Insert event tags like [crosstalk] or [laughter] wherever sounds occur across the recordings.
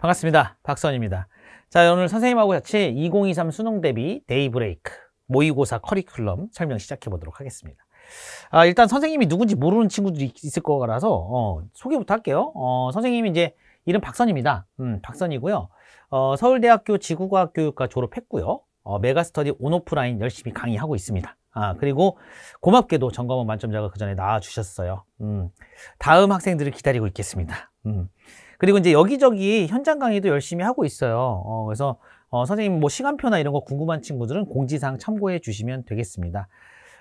반갑습니다. 박선입니다. 자, 오늘 선생님하고 같이 2023 수능 대비 데이브레이크 모의고사 커리큘럼 설명 시작해 보도록 하겠습니다. 아, 일단 선생님이 누군지 모르는 친구들이 있을 거라서 어, 소개부터 할게요. 어, 선생님이 이제 이름 박선입니다. 음, 박선이고요. 어, 서울대학교 지구과학교육과 졸업했고요. 어, 메가스터디 온오프라인 열심히 강의하고 있습니다. 아, 그리고 고맙게도 점검원 만점자가 그 전에 나와주셨어요. 음, 다음 학생들을 기다리고 있겠습니다. 음. 그리고 이제 여기저기 현장 강의도 열심히 하고 있어요. 어, 그래서 어, 선생님 뭐 시간표나 이런 거 궁금한 친구들은 공지사항 참고해 주시면 되겠습니다.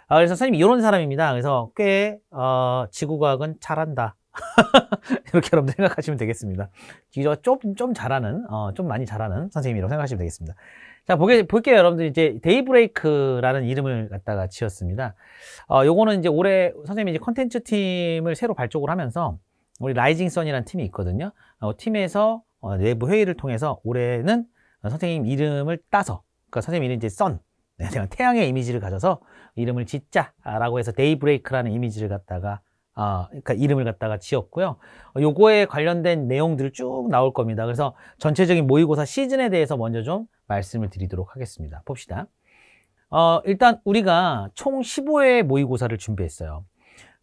아, 그래서 선생님 이런 사람입니다. 그래서 꽤 어, 지구과학은 잘한다. [laughs] 이렇게 여러분 생각하시면 되겠습니다. 기저 좀, 좀 잘하는, 어, 좀 많이 잘하는 선생님이라고 생각하시면 되겠습니다. 자, 보게, 볼게요. 여러분들 이제 데이브레이크라는 이름을 갖다가 지었습니다. 어, 요거는 이제 올해 선생님이 이제 컨텐츠 팀을 새로 발족을 하면서 우리 라이징 선이라는 팀이 있거든요. 어, 팀에서 어, 내부 회의를 통해서 올해는 어, 선생님 이름을 따서 그러니까 선생님 이름 이제 선 네, 태양의 이미지를 가져서 이름을 짓자라고 해서 데이브레이크라는 이미지를 갖다가 아, 그러니까 이름을 갖다가 지었고요. 어, 요거에 관련된 내용들을 쭉 나올 겁니다. 그래서 전체적인 모의고사 시즌에 대해서 먼저 좀 말씀을 드리도록 하겠습니다. 봅시다. 어, 일단 우리가 총 15회 모의고사를 준비했어요.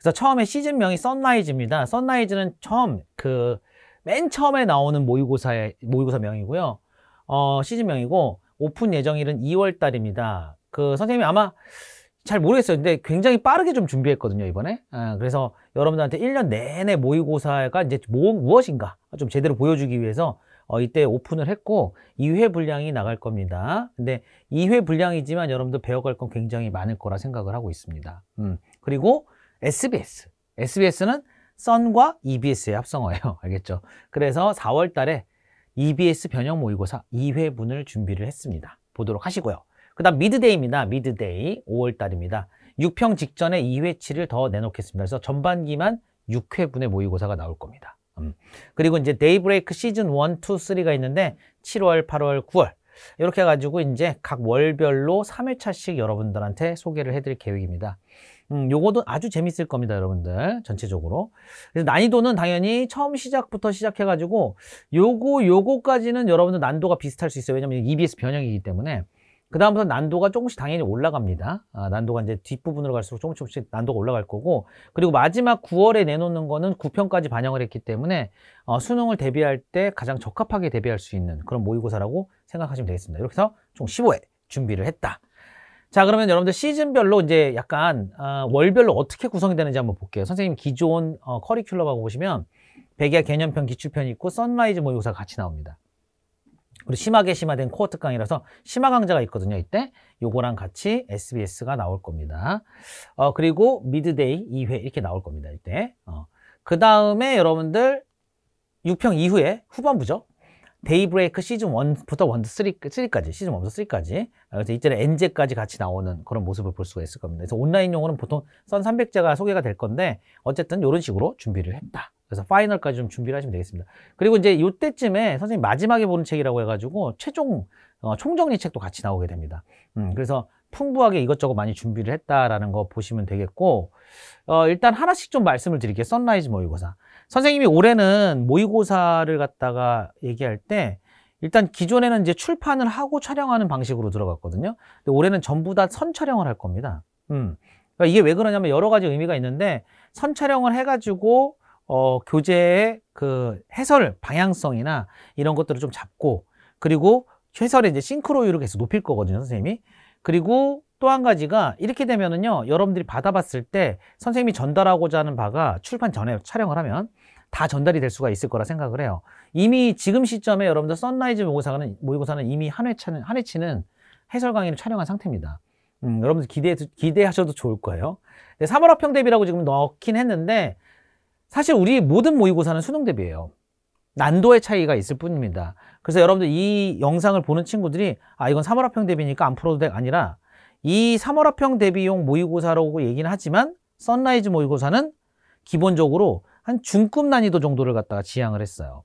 그래서 처음에 시즌명이 썬라이즈입니다. 썬라이즈는 처음 그 맨 처음에 나오는 모의고사의 모의고사 명이고요. 어, 시즌명이고 오픈 예정일은 2월 달입니다. 그 선생님이 아마 잘 모르겠어요. 근데 굉장히 빠르게 좀 준비했거든요, 이번에. 아, 그래서 여러분들한테 1년 내내 모의고사가 이제 뭐, 무엇인가 좀 제대로 보여주기 위해서 어, 이때 오픈을 했고 2회 분량이 나갈 겁니다. 근데 2회 분량이지만 여러분들 배워갈 건 굉장히 많을 거라 생각을 하고 있습니다. 음, 그리고 SBS. SBS는 썬과 EBS의 합성어예요. [laughs] 알겠죠? 그래서 4월 달에 EBS 변형 모의고사 2회분을 준비를 했습니다. 보도록 하시고요. 그 다음 미드데이입니다. 미드데이 5월 달입니다. 6평 직전에 2회치를 더 내놓겠습니다. 그래서 전반기만 6회분의 모의고사가 나올 겁니다. 음. 그리고 이제 데이브레이크 시즌 1, 2, 3가 있는데 7월, 8월, 9월 이렇게 해가지고 이제 각 월별로 3회차씩 여러분들한테 소개를 해드릴 계획입니다. 음, 요거도 아주 재밌을 겁니다, 여러분들. 전체적으로. 그래서 난이도는 당연히 처음 시작부터 시작해가지고 요거, 요거까지는 여러분들 난도가 비슷할 수 있어요. 왜냐면 EBS 변형이기 때문에. 그다음부터 난도가 조금씩 당연히 올라갑니다. 아, 난도가 이제 뒷부분으로 갈수록 조금씩 난도가 올라갈 거고 그리고 마지막 9월에 내놓는 거는 9편까지 반영을 했기 때문에 어, 수능을 대비할 때 가장 적합하게 대비할 수 있는 그런 모의고사라고 생각하시면 되겠습니다. 이렇게 해서 총 15회 준비를 했다. 자 그러면 여러분들 시즌별로 이제 약간 어, 월별로 어떻게 구성이 되는지 한번 볼게요. 선생님 기존 어, 커리큘럼하고 보시면 백야 개념편 기출편이 있고 선라이즈 모의고사가 뭐 같이 나옵니다. 그리고 심하게 심화된 코어트 강이라서 심화 강좌가 있거든요. 이때 요거랑 같이 SBS가 나올 겁니다. 어, 그리고 미드데이 2회 이렇게 나올 겁니다. 이때 어. 그 다음에 여러분들 6평 이후에 후반부죠. 데이브레이크 시즌 1부터 1, 3까지, 시즌 1부터 3까지, 아, 그래서 이때는 엔제까지 같이 나오는 그런 모습을 볼 수가 있을 겁니다. 그래서 온라인 용어는 보통 선 300제가 소개가 될 건데, 어쨌든 이런 식으로 준비를 했다. 그래서 파이널까지 좀 준비를 하시면 되겠습니다. 그리고 이제 이때쯤에 선생님 마지막에 보는 책이라고 해가지고, 최종, 어, 총정리 책도 같이 나오게 됩니다. 음, 그래서 풍부하게 이것저것 많이 준비를 했다라는 거 보시면 되겠고, 어, 일단 하나씩 좀 말씀을 드릴게요. 선라이즈 모의고사. 뭐 선생님이 올해는 모의고사를 갖다가 얘기할 때 일단 기존에는 이제 출판을 하고 촬영하는 방식으로 들어갔거든요. 근데 올해는 전부 다 선 촬영을 할 겁니다. 음. 그러니까 이게 왜 그러냐면 여러 가지 의미가 있는데 선 촬영을 해가지고 어, 교재의 그 해설 방향성이나 이런 것들을 좀 잡고 그리고 해설의 이제 싱크로율을 계속 높일 거거든요, 선생님이. 그리고 또한 가지가 이렇게 되면은요 여러분들이 받아봤을 때 선생님이 전달하고자 하는 바가 출판 전에 촬영을 하면 다 전달이 될 수가 있을 거라 생각을 해요 이미 지금 시점에 여러분들 썬라이즈 모의고사는, 모의고사는 이미 한 회차는 한 회치는 해설 강의를 촬영한 상태입니다 음, 여러분들 기대, 기대하셔도 좋을 거예요 3월 합평 대비라고 지금 넣긴 했는데 사실 우리 모든 모의고사는 수능 대비예요 난도의 차이가 있을 뿐입니다 그래서 여러분들 이 영상을 보는 친구들이 아 이건 3월 합평 대비니까 안 풀어도 돼 아니라 이 3월 합평 대비용 모의고사라고 얘기는 하지만 썬라이즈 모의고사는 기본적으로 한 중급 난이도 정도를 갖다가 지향을 했어요.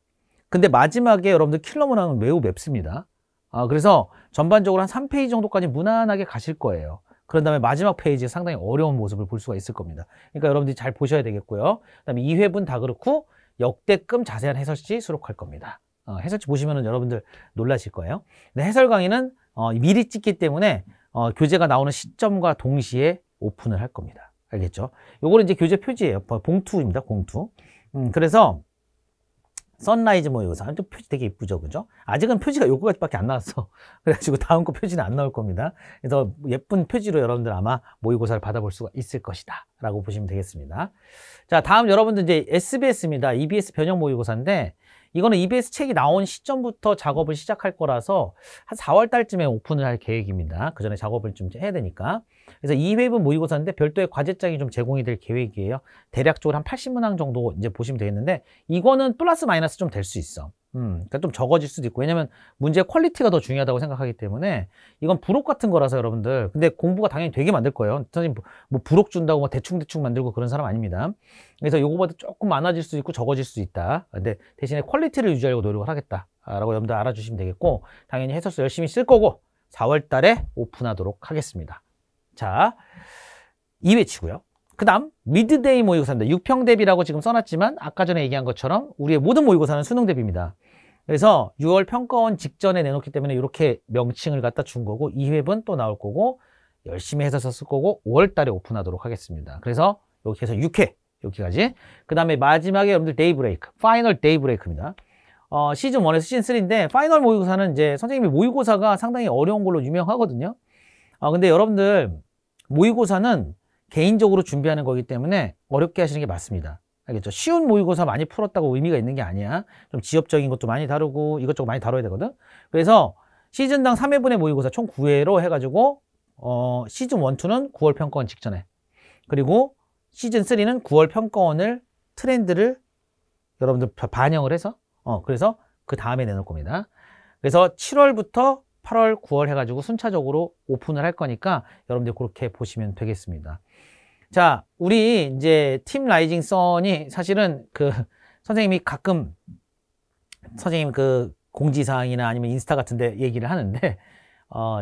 근데 마지막에 여러분들 킬러 문항은 매우 맵습니다. 아, 그래서 전반적으로 한 3페이지 정도까지 무난하게 가실 거예요. 그런 다음에 마지막 페이지에 상당히 어려운 모습을 볼 수가 있을 겁니다. 그러니까 여러분들이 잘 보셔야 되겠고요. 그다음에 2회분 다 그렇고 역대급 자세한 해설지 수록할 겁니다. 어, 해설지 보시면 여러분들 놀라실 거예요. 근데 해설 강의는 어, 미리 찍기 때문에 어, 교재가 나오는 시점과 동시에 오픈을 할 겁니다. 알겠죠? 요거는 이제 교재 표지예요. 봉투입니다. 봉투. 음, 그래서 선라이즈 모의고사. 또 표지 되게 이쁘죠, 그죠? 아직은 표지가 요거까지밖에 안 나왔어. [laughs] 그래가지고 다음 거 표지는 안 나올 겁니다. 그래서 예쁜 표지로 여러분들 아마 모의고사를 받아볼 수가 있을 것이다. 라고 보시면 되겠습니다. 자, 다음 여러분들 이제 SBS입니다. EBS 변형 모의고사인데, 이거는 EBS 책이 나온 시점부터 작업을 시작할 거라서 한 4월 달쯤에 오픈을 할 계획입니다. 그 전에 작업을 좀 해야 되니까. 그래서 이 웹은 모의고사인데 별도의 과제장이 좀 제공이 될 계획이에요. 대략적으로 한 80문항 정도 이제 보시면 되겠는데 이거는 플러스 마이너스 좀 될 수 있어. 음, 그러니까 좀 적어질 수도 있고 왜냐면 문제의 퀄리티가 더 중요하다고 생각하기 때문에 이건 부록 같은 거라서 여러분들 근데 공부가 당연히 되게 만들 거예요 선생님 뭐, 뭐 부록 준다고 뭐 대충 대충 만들고 그런 사람 아닙니다 그래서 이거보다 조금 많아질 수 있고 적어질 수 있다 근데 대신에 퀄리티를 유지하려고 노력을 하겠다라고 여러분들 알아주시면 되겠고 당연히 해설서 열심히 쓸 거고 4월 달에 오픈하도록 하겠습니다 자 2회치고요 그 다음 미드데이 모의고사입니다. 6평 대비라고 지금 써놨지만 아까 전에 얘기한 것처럼 우리의 모든 모의고사는 수능 대비입니다. 그래서 6월 평가원 직전에 내놓기 때문에 이렇게 명칭을 갖다 준 거고 2회분 또 나올 거고 열심히 해서 썼을 거고 5월 달에 오픈하도록 하겠습니다. 그래서 이렇게 해서 6회 여기까지 그 다음에 마지막에 여러분들 데이 브레이크 파이널 데이 브레이크입니다. 어, 시즌 1에서 시즌 3인데 파이널 모의고사는 이제 선생님이 모의고사가 상당히 어려운 걸로 유명하거든요. 어, 근데 여러분들 모의고사는 개인적으로 준비하는 거기 때문에 어렵게 하시는 게 맞습니다. 알겠죠? 쉬운 모의고사 많이 풀었다고 의미가 있는 게 아니야. 좀 지엽적인 것도 많이 다루고 이것저것 많이 다뤄야 되거든. 그래서 시즌당 3회분의 모의고사 총 9회로 해가지고 어, 시즌 1, 2는 9월 평가원 직전에 그리고 시즌 3는 9월 평가원을 트렌드를 여러분들 반영을 해서 어, 그래서 그 다음에 내놓을 겁니다. 그래서 7월부터 8월, 9월 해가지고 순차적으로 오픈을 할 거니까 여러분들 그렇게 보시면 되겠습니다. 자, 우리 이제 팀 라이징 선이 사실은 그 선생님이 가끔 선생님 그 공지사항이나 아니면 인스타 같은데 얘기를 하는데 어,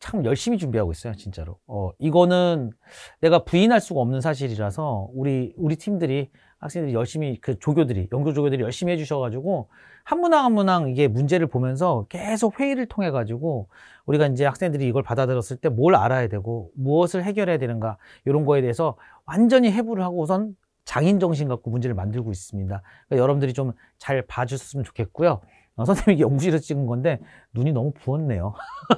참 열심히 준비하고 있어요, 진짜로. 어, 이거는 내가 부인할 수가 없는 사실이라서 우리 우리 팀들이 학생들이 열심히 그 조교들이 연구 조교들이 열심히 해주셔가지고 한 문항 한 문항 이게 문제를 보면서 계속 회의를 통해 가지고 우리가 이제 학생들이 이걸 받아들였을 때 뭘 알아야 되고 무엇을 해결해야 되는가 이런 거에 대해서 완전히 해부를 하고 우선 장인 정신 갖고 문제를 만들고 있습니다. 그러니까 여러분들이 좀 잘 봐주셨으면 좋겠고요. 어, 선생님이 연구실에서 [laughs] 찍은 건데 눈이 너무 부었네요. [laughs]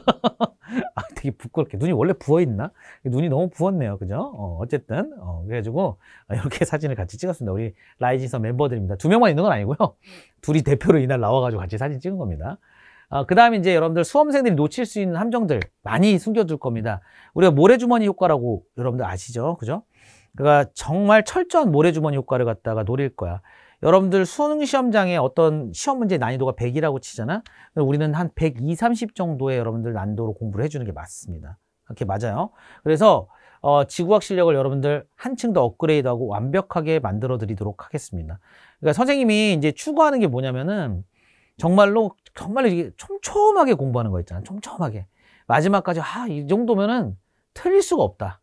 아, 되게 부끄럽게 눈이 원래 부어있나? 눈이 너무 부었네요 그죠? 어, 쨌든 어, 그래가지고 [laughs] 이렇게 사진을 같이 찍었습니다 우리 라이징선 멤버들입니다 두 명만 있는 건 아니고요 [laughs] 둘이 대표로 이날 나와가지고 같이 사진 찍은 겁니다 어, 아, 그 다음에 이제 여러분들 수험생들이 놓칠 수 있는 함정들 많이 숨겨둘 겁니다 우리가 모래주머니 효과라고 여러분들 아시죠? 그죠? 그러니까 정말 철저한 모래주머니 효과를 갖다가 노릴 거야 여러분들 수능 시험장에 어떤 시험 문제 난이도가 100이라고 치잖아. 우리는 한 120, 30 정도의 여러분들 난도로 공부를 해주는 게 맞습니다. 그렇게 맞아요. 그래서 어, 지구학 실력을 여러분들 한층 더 업그레이드하고 완벽하게 만들어 드리도록 하겠습니다. 그러니까 선생님이 이제 추구하는 게 뭐냐면은 정말로 정말로 이게 촘촘하게 공부하는 거 있잖아. 요 촘촘하게 마지막까지 아이 정도면은 틀릴 수가 없다.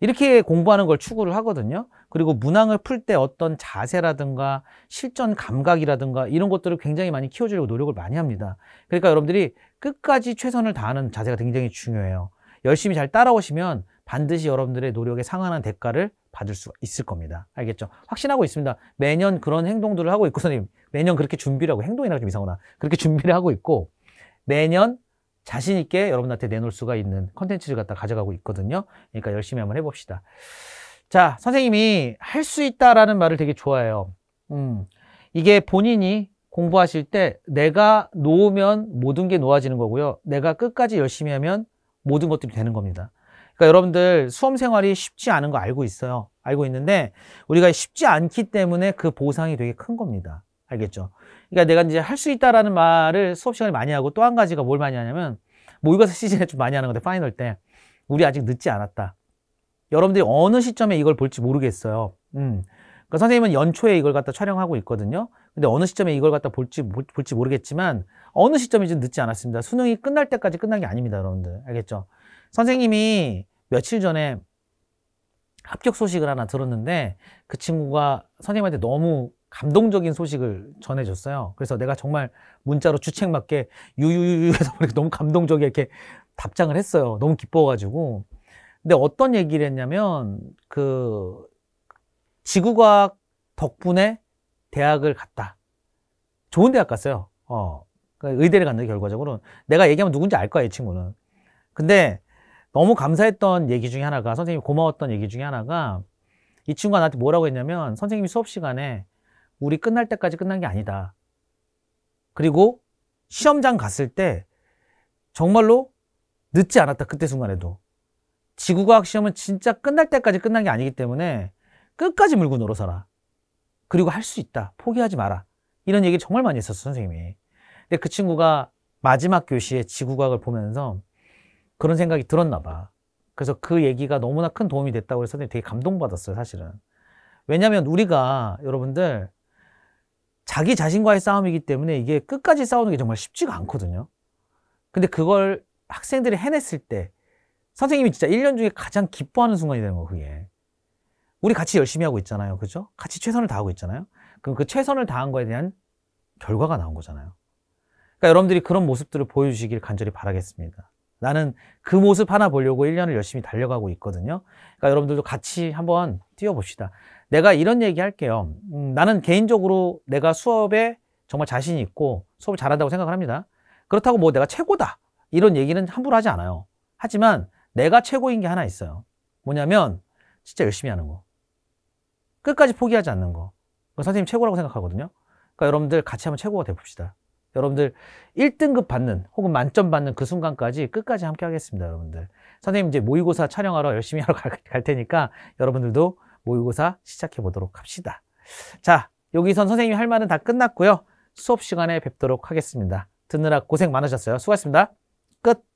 이렇게 공부하는 걸 추구를 하거든요. 그리고 문항을 풀 때 어떤 자세라든가 실전 감각이라든가 이런 것들을 굉장히 많이 키워주려고 노력을 많이 합니다. 그러니까 여러분들이 끝까지 최선을 다하는 자세가 굉장히 중요해요. 열심히 잘 따라오시면 반드시 여러분들의 노력에 상하는 대가를 받을 수 있을 겁니다. 알겠죠? 확신하고 있습니다. 매년 그런 행동들을 하고 있고, 선생님, 매년 그렇게 준비를 하고, 행동이라고 좀 이상하나. 그렇게 [laughs] 준비를 하고 있고, 매년 자신 있게 여러분한테 내놓을 수가 있는 컨텐츠를 갖다 가져가고 있거든요. 그러니까 열심히 한번 해봅시다. 자, 선생님이 할 수 있다라는 말을 되게 좋아해요. 음, 이게 본인이 공부하실 때 내가 놓으면 모든 게 놓아지는 거고요. 내가 끝까지 열심히 하면 모든 것들이 되는 겁니다. 그러니까 여러분들 수험 생활이 쉽지 않은 거 알고 있어요. 알고 있는데 우리가 쉽지 않기 때문에 그 보상이 되게 큰 겁니다. 알겠죠? 그러니까 내가 이제 할 수 있다라는 말을 수업 시간에 많이 하고 또 한 가지가 뭘 많이 하냐면 모의고사 [laughs] 시즌에 좀 많이 하는 건데 파이널 때 우리 아직 늦지 않았다. 여러분들이 어느 시점에 이걸 볼지 모르겠어요. 음. 그러니까 선생님은 연초에 이걸 갖다 촬영하고 있거든요. 근데 어느 시점에 이걸 갖다 볼지 볼지 모르겠지만 어느 시점이 좀 늦지 않았습니다. 수능이 끝날 때까지 끝난 게 아닙니다, 여러분들. 알겠죠? 선생님이 며칠 전에 합격 소식을 하나 들었는데 그 친구가 선생님한테 너무 감동적인 소식을 전해줬어요. 그래서 내가 정말 문자로 주책맞게 유유유유해서 너무 감동적이 이렇게 답장을 했어요. 너무 기뻐가지고. 근데 어떤 얘기를 했냐면 그 지구과학 덕분에 대학을 갔다. 좋은 대학 갔어요. 어. 그러니까 의대를 갔는데 결과적으로는 내가 얘기하면 누군지 알 거야 이 친구는. 근데 너무 감사했던 얘기 중에 하나가 선생님이 고마웠던 얘기 중에 하나가 이 친구가 나한테 뭐라고 했냐면 선생님이 수업 시간에 우리 끝날 때까지 끝난 게 아니다. 그리고 시험장 갔을 때 정말로 늦지 않았다. 그때 순간에도. 지구과학 시험은 진짜 끝날 때까지 끝난 게 아니기 때문에 끝까지 물고 놀아서라. 그리고 할 수 있다. 포기하지 마라. 이런 얘기를 정말 많이 했었어, 선생님이. 근데 그 친구가 마지막 교시에 지구과학을 보면서 그런 생각이 들었나 봐. 그래서 그 얘기가 너무나 큰 도움이 됐다고 해서 선생님 되게 감동받았어요, 사실은. 왜냐면 우리가 여러분들 자기 자신과의 싸움이기 때문에 이게 끝까지 싸우는 게 정말 쉽지가 않거든요. 근데 그걸 학생들이 해냈을 때 선생님이 진짜 1년 중에 가장 기뻐하는 순간이 되는 거예요 그게. 우리 같이 열심히 하고 있잖아요. 그죠? 같이 최선을 다하고 있잖아요. 그럼 그 최선을 다한 거에 대한 결과가 나온 거잖아요. 그러니까 여러분들이 그런 모습들을 보여주시길 간절히 바라겠습니다. 나는 그 모습 하나 보려고 1년을 열심히 달려가고 있거든요. 그러니까 여러분들도 같이 한번 뛰어봅시다. 내가 이런 얘기 할게요. 음, 나는 개인적으로 내가 수업에 정말 자신 있고 수업을 잘한다고 생각을 합니다. 그렇다고 뭐 내가 최고다. 이런 얘기는 함부로 하지 않아요. 하지만 내가 최고인 게 하나 있어요. 뭐냐면 진짜 열심히 하는 거. 끝까지 포기하지 않는 거. 선생님 최고라고 생각하거든요. 그러니까 여러분들 같이 한번 최고가 돼 봅시다. 여러분들 1등급 받는 혹은 만점 받는 그 순간까지 끝까지 함께 하겠습니다 여러분들 선생님 이제 모의고사 촬영하러 열심히 하러 갈, 갈 테니까 여러분들도 모의고사 시작해 보도록 합시다 자 여기선 선생님이 할 말은 다 끝났고요 수업 시간에 뵙도록 하겠습니다 듣느라 고생 많으셨어요 수고하셨습니다 끝